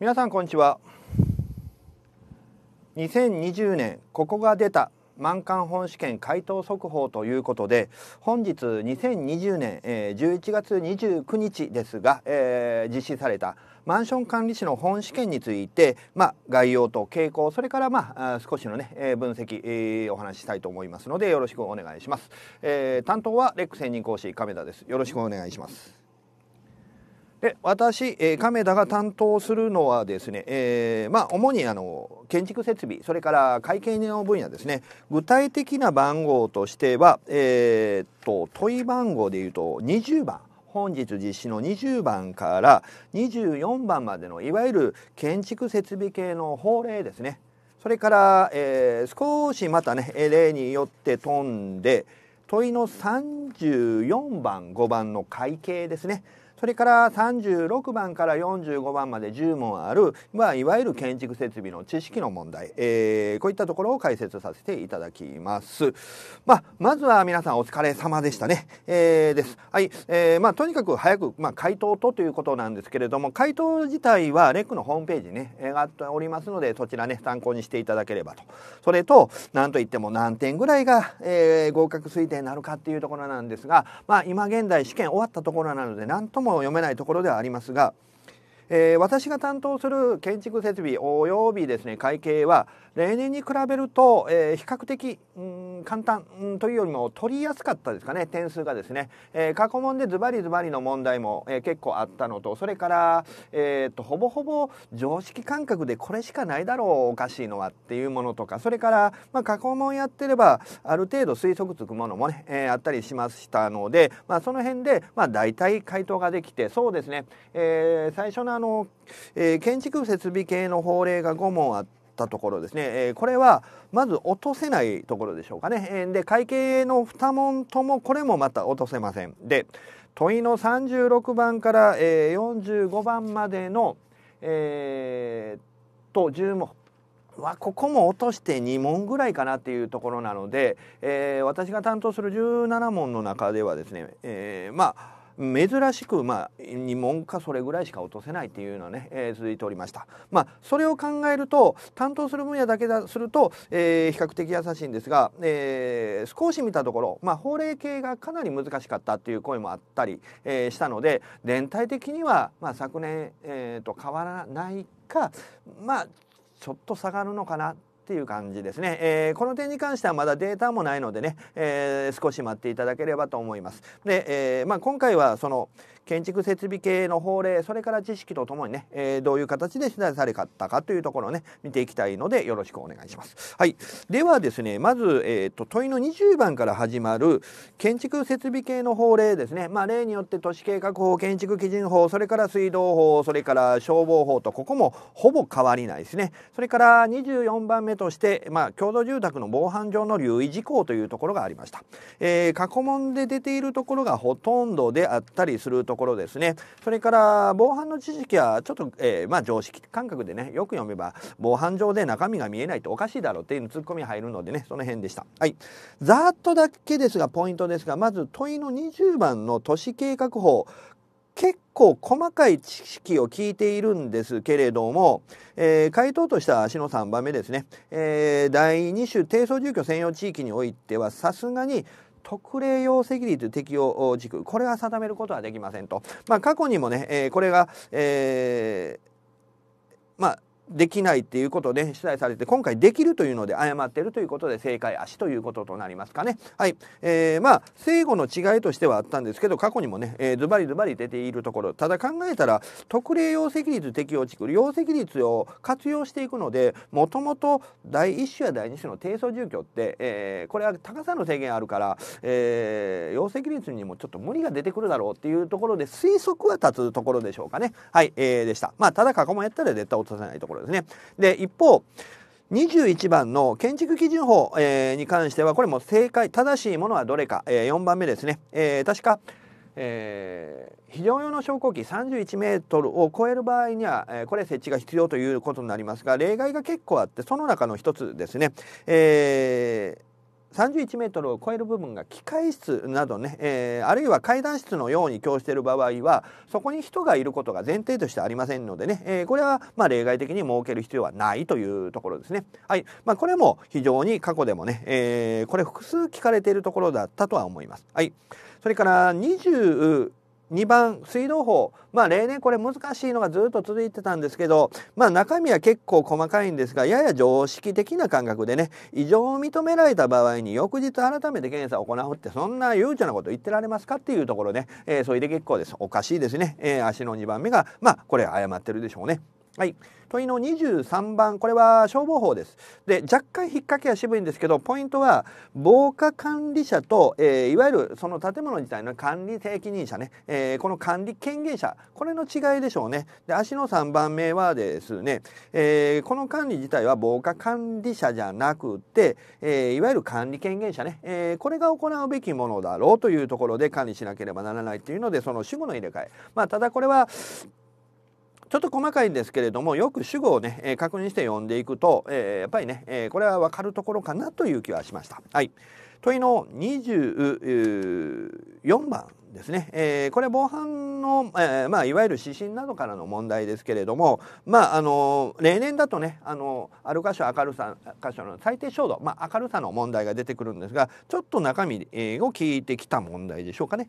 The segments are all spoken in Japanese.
皆さんこんにちは2020年ここが出た満貫本試験回答速報ということで本日2020年、えー、11月29日ですが、えー、実施されたマンション管理士の本試験について、まあ、概要と傾向それから、まあ、少しのね、えー、分析、えー、お話ししたいと思いますのでよろしくお願いします、えー、担当はレック専任講師亀田ですよろしくお願いします私、えー、亀田が担当するのはですね、えー、まあ、主にあの建築設備それから会計の分野ですね具体的な番号としては、えーと問い番号でいうと20番。本日実施の20番から24番までのいわゆる建築設備系の法令ですねそれから、えー、少しまたね例によって飛んで問いの34番5番の会計ですねそれから36番から45番まで10問ある、まあ、いわゆる建築設備の知識の問題、えー、こういったところを解説させていただきます。まあ、まずは皆さんお疲れ様でしたね。えー、です。はい。えー、まあ、とにかく早く、まあ、回答とということなんですけれども、回答自体はレックのホームページにね、がっておりますので、そちらね、参考にしていただければと。それと、なんといっても何点ぐらいが、えー、合格推定になるかっていうところなんですが、まあ、今現在試験終わったところなので、なんともも読めないところではありますが、えー、私が担当する建築設備およびですね会計は例年に比べると、えー、比較的、うん、簡単、うん、というよりも取りやすかったですかね点数がですね、えー、過去問でズバリズバリの問題も、えー、結構あったのとそれから、えーと、ほぼほぼ常識感覚でこれしかないだろうおかしいのはっていうものとかそれから、まあ、過去問やってればある程度推測つくものもね、えー、あったりしましたので、まあ、その辺で、まあ、大体回答ができてそうですね、えー、最初のあの、えー、建築設備系の法令が5問あってったところですね、えー、これはまず落とせないところでしょうかね。で会計の2問ともこれもまた落とせません。で問いの36番から、えー、45番までの、えー、と10問はここも落として2問ぐらいかなっていうところなので、えー、私が担当する17問の中ではですね、えー、まあ珍しく、まあ、2問かそれぐらいしか落とせないっていうのはね、えー、続いておりました。まあ、それを考えると担当する分野だけだすると、えー、比較的優しいんですが、えー、少し見たところ、まあ、法令系がかなり難しかったっていう声もあったり、えー、したので全体的には、まあ、昨年、えー、と変わらないかまあちょっと下がるのかなっていう感じですね、えー、この点に関してはまだデータもないのでね、えー、少し待っていただければと思いますで、えー、まあ、今回はその建築設備系の法令それから知識とともにね、えー、どういう形で取材されかったかというところをね見ていきたいのでよろしくお願いします。はい、ではですねまず、えーと、と問いの20番から始まる建築設備系の法令ですね、まあ、例によって都市計画法建築基準法それから水道法それから消防法とここもほぼ変わりないですね。それから24番目めとして、まあ、共同住宅の防犯上の留意事項というところがありました、えー、過去問で出ているところがほとんどであったりするところですねそれから防犯の知識はちょっと、えー、まあ、常識感覚でねよく読めば防犯上で中身が見えないとおかしいだろうっていうツッコミ入るのでねその辺でした、はい、ざっとだけですがポイントですがまず問いの20番の都市計画法結構細かい知識を聞いているんですけれども、えー、回答としては足の3番目ですね、えー、第2種低層住居専用地域においてはさすがに特例用席率適用軸これは定めることはできませんと、まあ、過去にもね、えー、これが、えーできないっていうことで、取材されて今回できるというので誤っているということで正解足ということとなりますかね。はい、えー、まあ正誤の違いとしてはあったんですけど過去にもね、えー、ズバリズバリ出ているところただ考えたら特例容積率適用地区容積率を活用していくのでもともと第一種や第二種の低層住居って、えー、これは高さの制限あるから、えー、容積率にもちょっと無理が出てくるだろうっていうところで推測は立つところでしょうかね。はい、えー、でした。まあただ過去もやったら絶対落とさないところころですね。で一方21番の建築基準法、えー、に関してはこれも正解正しいものはどれか、えー、4番目ですね、えー、確か、えー、非常用の昇降機31メートルを超える場合には、えー、これ設置が必要ということになりますが例外が結構あってその中の一つですね、えー31メートルを超える部分が機械室などね、えー、あるいは階段室のように供している場合はそこに人がいることが前提としてありませんのでね、えー、これはま例外的に設ける必要はないというところですね。はいまあ、これも非常に過去でもね、えー、これ複数聞かれているところだったとは思います。はい、それから20 2番水道法まあ例年これ難しいのがずっと続いてたんですけどまあ中身は結構細かいんですがやや常識的な感覚でね異常を認められた場合に翌日改めて検査を行うってそんな悠長なこと言ってられますかっていうところね、えー、それで結構ですおかしいですね、えー、足の2番目がまあこれ誤ってるでしょうね。はい、問いの23番これは消防法ですで若干引っ掛けは渋いんですけどポイントは防火管理者と、えー、いわゆるその建物自体の管理責任者ね、えー、この管理権限者これの違いでしょうねで足の3番目はですね、えー、この管理自体は防火管理者じゃなくて、えいわゆる管理権限者ね、えこれが行うべきものだろうというところで管理しなければならないっていうのでその主語の入れ替えまあただこれはちょっと細かいんですけれどもよく主語をね、えー、確認して読んでいくと、えー、やっぱりね、えー、これは分かるところかなという気はしました。はい、問いの24番ですね、えー、これ防犯の、えーまあ、いわゆる指針などからの問題ですけれども、まあ、あの例年だとねあのある箇所明るさ箇所の最低照度、まあ、明るさの問題が出てくるんですがちょっと中身を聞いてきた問題でしょうかね。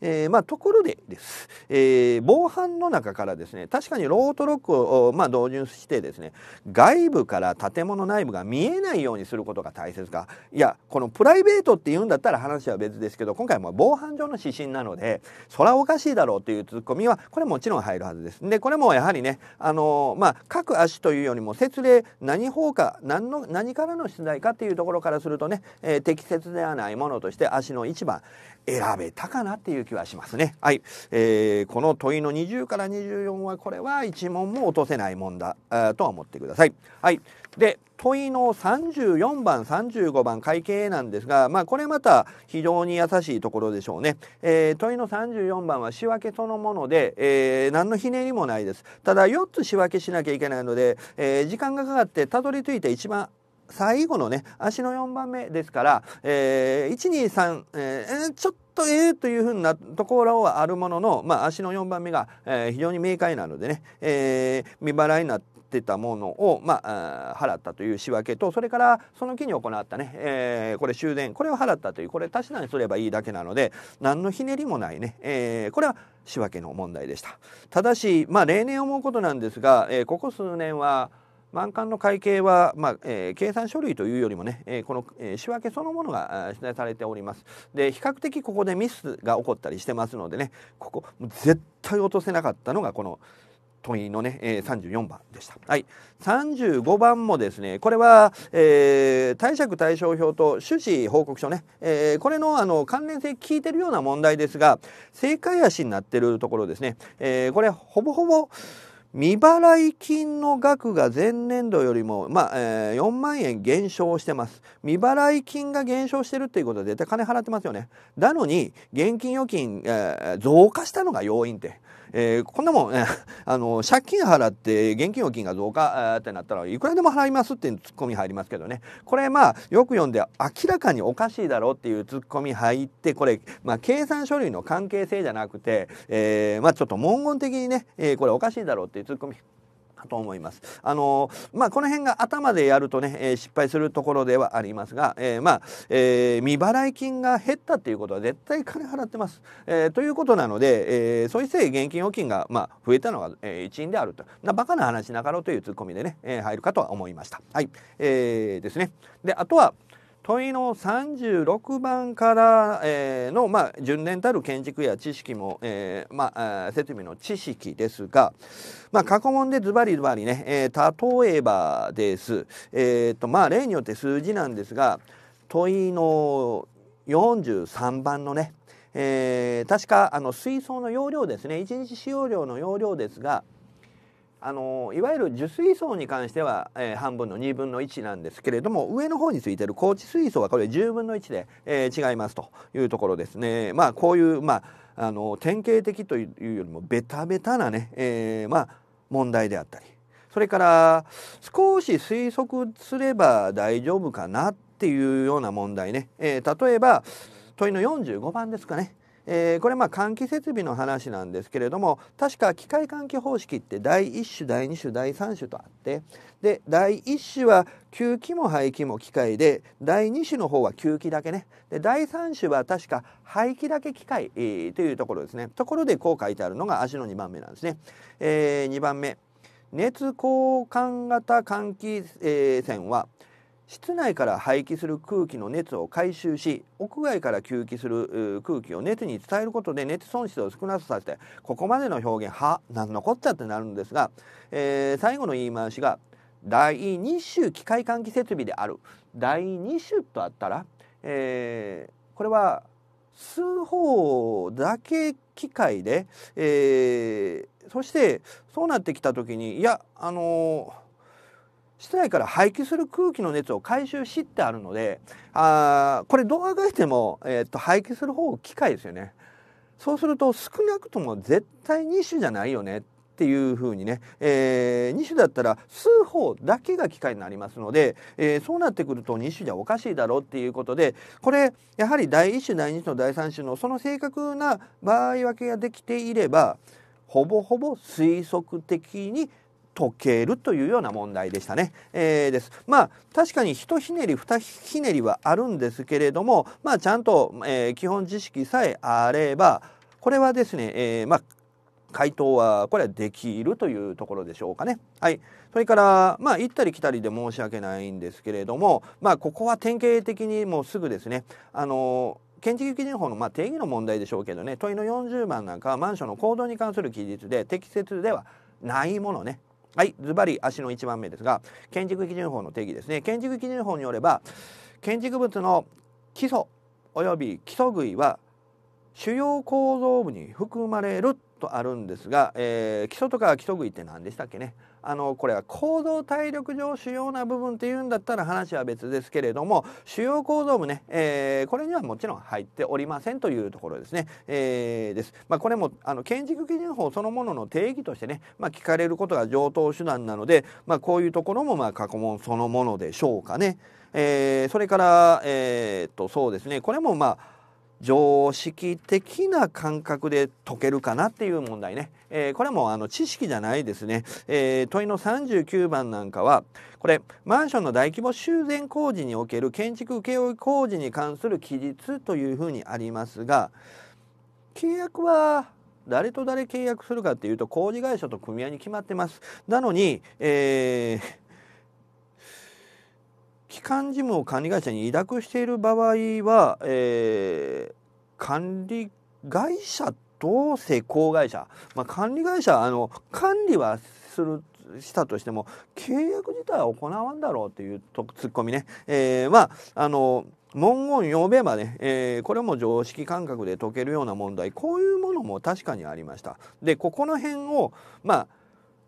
えー、まあ、ところでです、えー、防犯の中からですね確かにロートロックを、まあ、導入してですね外部から建物内部が見えないようにすることが大切かいやこのプライベートって言うんだったら話は別ですけど今回は防犯上の指針なのでそらおかしいだろうというツッコミはこれもちろん入るはずです。でこれもやはりねあのまあ各足というよりも説例何方か何の何からの出題かっていうところからするとね、えー、適切ではないものとして足の一番選べたかなっていう気はしますね。はい、えー、この問いの20から24はこれは1問も落とせないもんだとは思ってください。はい、で問いの34番35番会計なんですが、まあ、これまた非常に優しいところでしょうね、えー、問いの34番は仕分けそのもので、えー、何のひねりもないですただ4つ仕分けしなきゃいけないので、えー、時間がかかってたどり着いて一番最後のね足の4番目ですから、えー、123、えー、ちょっとええというふうなところはあるものの、まあ、足の4番目が、えー、非常に明快なのでね、えー、未払いになってたものを、まあ、払ったという仕分けとそれからその期に行ったね、えー、これ終電これを払ったというこれ足し算すればいいだけなので何のひねりもないね、えー、これは仕分けの問題でした。ただし、まあ、例年思うことなんですが、えー、ここ数年は満館の会計は、まあえー、計算書類というよりもね、えー、この、えー、仕分けそのものが出題されておりますで比較的ここでミスが起こったりしてますのでねここ絶対落とせなかったのがこの問いのね、えー、34番でした。はい、35番もですね、これは、えー、貸借対照表と趣旨報告書ね、えー、これのあの関連性聞いてるような問題ですが、正解足になってるところですね、えー、これほぼほぼ未払い金の額が前年度よりも、まあえー、4万円減少してます未払い金が減少してるっていうことは絶対金払ってますよねなのに現金預金、えー、増加したのが要因ってえー、こんなもん、えー、あの借金払って現金預金が増加、かってなったらいくらでも払いますっていうツッコミ入りますけどねこれまあよく読んで明らかにおかしいだろうっていうツッコミ入ってこれ、まあ、計算書類の関係性じゃなくて、えーまあ、ちょっと文言的にね、えー、これおかしいだろうっていうツッコミと思います。あのまあこの辺が頭でやるとね、えー、失敗するところではありますが、えー、まあ、えー、未払い金が減ったっていうことは絶対金払ってます。えー、ということなので、えー、そうして現金預金がまあ増えたのが、えー、一因であるとなバカな話なかろうというツッコミでね、えー、入るかとは思いました。はい、えー、ですね。であとは問いの36番から、の、まあ、順年たる建築や知識も、えー、まあ、説明の知識ですが、まあ、過去問でズバリズバリね、えー、例えばです。えー、と、まあ、例によって数字なんですが、問いの43番のね、えー、確かあの水槽の容量ですね、一日使用量の容量ですが、あのいわゆる樹水槽に関しては、えー、半分の2分の1なんですけれども上の方についてる高地水槽はこれ10分の1で、えー、違いますというところですね。まあ、こういうまああの典型的というよりもベタベタなね、えー、まあ問題であったりそれから少し推測すれば大丈夫かなっていうような問題ね、えー、例えば問いの45番ですかねえー、これまあ換気設備の話なんですけれども確か機械換気方式って第1種第2種第3種とあってで第1種は吸気も排気も機械で第2種の方は吸気だけねで第3種は確か排気だけ機械、えー、というところですねところでこう書いてあるのが足の2番目なんですね。えー、2番目熱交換型換気、えー、線は室内から排気する空気の熱を回収し屋外から吸気する空気を熱に伝えることで熱損失を少なくさせてここまでの表現は何のこっちゃってなるんですが、えー、最後の言い回しが第2種機械換気設備である第2種とあったら、えー、これは数方だけ機械で、えー、そしてそうなってきた時にいやあのー室内から排気する空気の熱を回収しってあるのであこれどう考えても、えー、と排気する方機械ですよね。そうすると少なくとも絶対2種じゃないよねっていうふうにね、えー、2種だったら数法だけが機械になりますので、えー、そうなってくると2種じゃおかしいだろうっていうことでこれやはり第1種第2種の第3種のその正確な場合分けができていればほぼほぼ推測的に解けるというような問題でしたね。えー、です。まあ確かに一ひねり二ひねりはあるんですけれどもまあちゃんと、えー、基本知識さえあればこれはですね、えー、まあ回答はこれはできるというところでしょうかね。はい、それからまあ行ったり来たりで申し訳ないんですけれども、まあ、ここは典型的にもうすぐですねあの建築基準法のま定義の問題でしょうけどね問いの40番なんかはマンションの行動に関する記述で適切ではないものねはいズバリ足の1番目ですが建築基準法の定義ですね建築基準法によれば建築物の基礎及び基礎類は主要構造部に含まれるとあるんですが、えー、基礎とか基礎食いって何でしたっけねあのこれは行動体力上主要な部分っていうんだったら話は別ですけれども主要構造もね、えー、これにはもちろん入っておりませんというところですね。えー、です。まあ、これもあの建築基準法そのものの定義としてね、まあ、聞かれることが常等手段なので、まあ、こういうところもまあ過去問そのものでしょうかね。えー、それから、えー、っとそうですねこれもまあ常識的な感覚で解けるかなっていう問題ね。えー、これもあの知識じゃないですね、えー、問いの39番なんかはこれマンションの大規模修繕工事における建築請負工事に関する記述というふうにありますが契約は誰と誰契約するかっていうと工事会社と組合に決まってます。なのに、えー機関事務を管理会社に委託している場合は、えー、管理会社と施工会社、まあ、管理会社あの管理はするしたとしても契約自体は行わんだろうというとツッコミね、えー、まああの文言呼べばね、えー、これも常識感覚で解けるような問題こういうものも確かにありました。でここの辺をまあ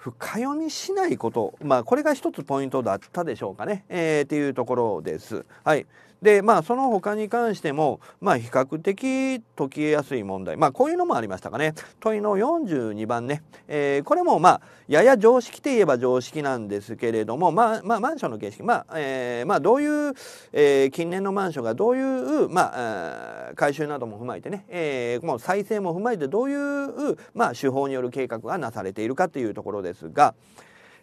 深読みしないこと、まあ、これが一つポイントだったでしょうかね、えー、っていうところです。はいでまあその他に関してもまあ比較的解きやすい問題まあこういうのもありましたかね問いの42番ね、えー、これもまあやや常識といえば常識なんですけれどもまあまあマンションの形式まあ、えー、まあどういう、えー、近年のマンションがどういうまあ改修なども踏まえてね、えー、もう再生も踏まえてどういうまあ手法による計画がなされているかというところですが。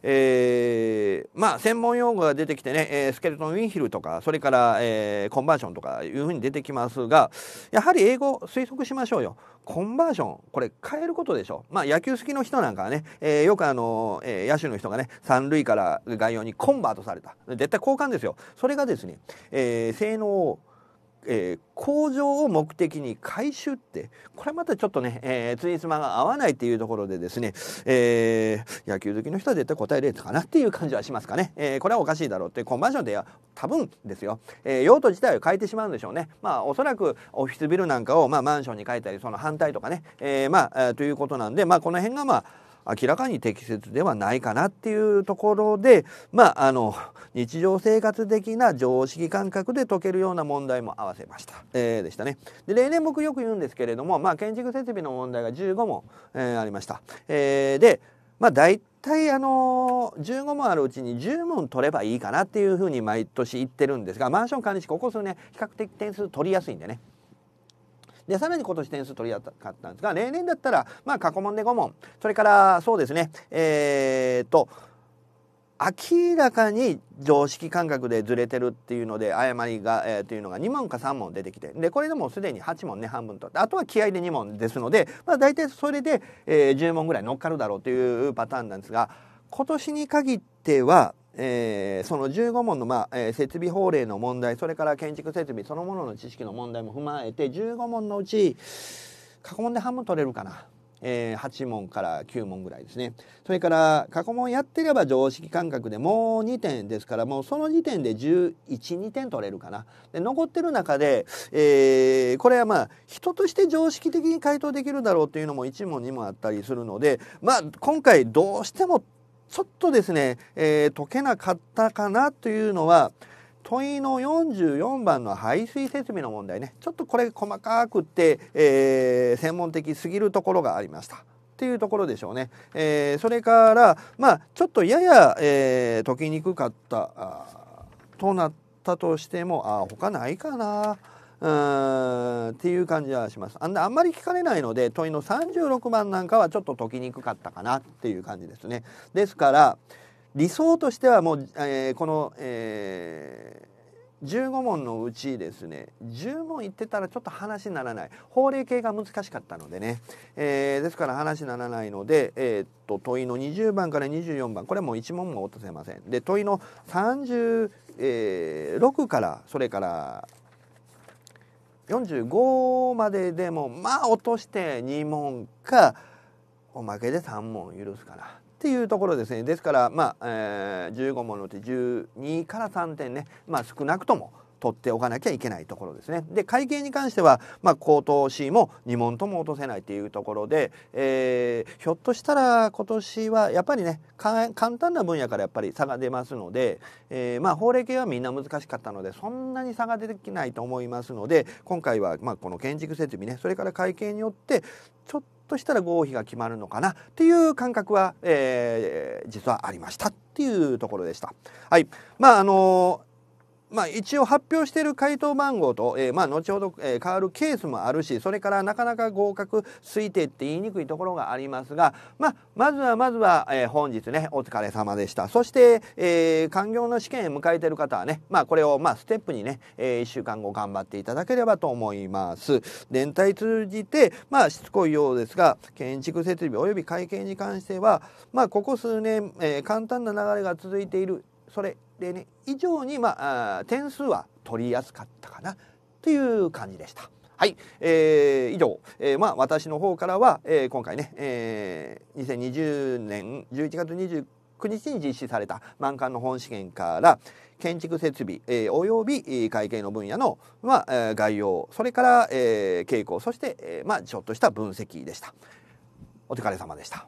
えー、まあ専門用語が出てきてね、えー、スケルトンウィンヒルとかそれから、えー、コンバージョンとかいうふうに出てきますがやはり英語推測しましょうよコンバージョンこれ変えることでしょまあ野球好きの人なんかはね、えー、よくあの、えー、野手の人がね三塁から外洋にコンバートされた絶対交換ですよそれがですね、えー、性能をえー、工場を目的に回収ってこれまたちょっとね、えー、ついつまが合わないっていうところでですね、えー、野球好きの人は絶対答えれるかなっていう感じはしますかね、えー、これはおかしいだろうってコンバージョンでは多分ですよ、えー、用途自体を変えてしまうんでしょうねまあおそらくオフィスビルなんかを、まあ、マンションに変えたりその反対とかね、えー、まあということなんでまあこの辺がまあ明らかに適切ではないかなっていうところでまああの日常生活的な常識感覚で解けるような問題も合わせました、えー、でしたねで例年僕よく言うんですけれども、まあ、建築設備の問題が15問、えー、ありました、えー、でまあ大体あの15問あるうちに10問取ればいいかなっていうふうに毎年言ってるんですがマンション管理士ここ数年比較的点数取りやすいんでねでさらに今年点数取りやかったんですが例年だったらまあ過去問で5問それからそうですねえー、っと明らかに常識感覚でずれてるっていうので誤りが、えー、というのが2問か3問出てきてでこれでもうすでに8問ね半分とあとは気合で2問ですので、まあ、大体それで、えー、10問ぐらい乗っかるだろうというパターンなんですが。今年に限っては、えー、その15問の、まあえー、設備法令の問題それから建築設備そのものの知識の問題も踏まえて15問のうち過去問で半分取れるかな、えー、8問から9問ぐらいですねそれから過去問やってれば常識感覚でもう2点ですからもうその時点で112点取れるかなで残ってる中で、えー、これはまあ人として常識的に回答できるだろうというのも1問2問あったりするのでまあ今回どうしてもちょっとですね、えー、解けなかったかなというのは問いの44番の排水設備の問題ねちょっとこれ細かくって、えー、専門的すぎるところがありました。っていうところでしょうね。えー、それから、まあ、ちょっとやや、えー、解きにくかったとなったとしても、あ、他ないかな。うんっていう感じはしますあんあんまり聞かれないので問いの36番なんかはちょっと解きにくかったかなっていう感じですねですから理想としてはもう、えー、この、えー、15問のうちですね10問言ってたらちょっと話にならない法令系が難しかったのでね、えー、ですから話にならないので、えー、っと問いの20番から24番これはもう1問も落とせませんで問いの30えー、からそれから45まででもまあ落として2問かおまけで3問許すかなっていうところですねですからまあ、えー、15問のうち12から3点ねまあ少なくとも取っておかなきゃいけないところですね。で会計に関しては、まあ、高投資も2問とも落とせないというところで、えー、ひょっとしたら今年はやっぱりね簡単な分野からやっぱり差が出ますので、えー、まあ、法令系はみんな難しかったのでそんなに差が出てきないと思いますので今回は、まあ、この建築設備ねそれから会計によってちょっととしたら合否が決まるのかなっていう感覚は、えー、実はありましたっていうところでした。はい。まあ、あのまあ、一応発表している回答番号と、えー、まあ、後ほど、えー、変わるケースもあるしそれからなかなか合格推定って言いにくいところがありますが、まあ、まずはまずは、えー、本日ねお疲れ様でしたそして、え官業の試験を迎えている方はね、まあ、これを、まあ、ステップにね、え1週間後頑張っていただければと思います。連帯通じて、まあ、しつこいようですが建築設備及び会計に関しては、まあ、ここ数年、え簡単な流れが続いているそれでね以上に、まあ、点数は取りやすかったかなという感じでした。はい、えー、以上、えー、まあ私の方からは、えー、今回ね、えー、2020年11月29日に実施された満館の本試験から建築設備、えー、および会計の分野の、まあ、概要それから、えー、傾向そして、えー、まあちょっとした分析でした。お疲れ様でした。